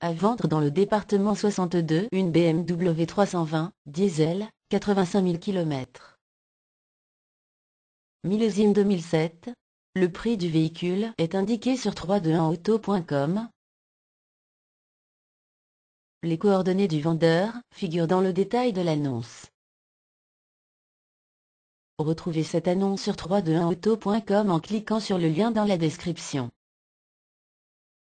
À vendre dans le département 62 une BMW 320, diesel, 85 000 km. Millésime 2007. Le prix du véhicule est indiqué sur 321auto.com. Les coordonnées du vendeur figurent dans le détail de l'annonce. Retrouvez cette annonce sur 321auto.com en cliquant sur le lien dans la description.